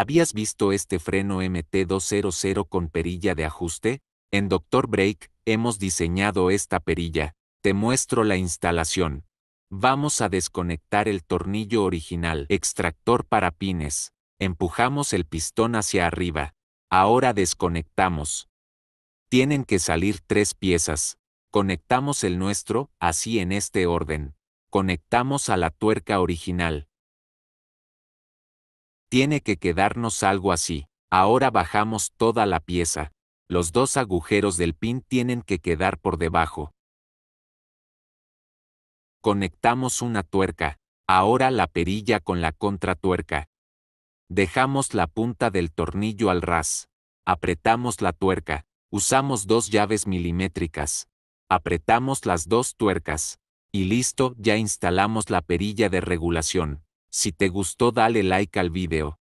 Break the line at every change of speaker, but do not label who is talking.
¿Habías visto este freno MT200 con perilla de ajuste? En Dr. Brake, hemos diseñado esta perilla. Te muestro la instalación. Vamos a desconectar el tornillo original, extractor para pines. Empujamos el pistón hacia arriba. Ahora desconectamos. Tienen que salir tres piezas. Conectamos el nuestro, así en este orden. Conectamos a la tuerca original. Tiene que quedarnos algo así. Ahora bajamos toda la pieza. Los dos agujeros del pin tienen que quedar por debajo. Conectamos una tuerca. Ahora la perilla con la contratuerca. Dejamos la punta del tornillo al ras. Apretamos la tuerca. Usamos dos llaves milimétricas. Apretamos las dos tuercas. Y listo, ya instalamos la perilla de regulación. Si te gustó dale like al video.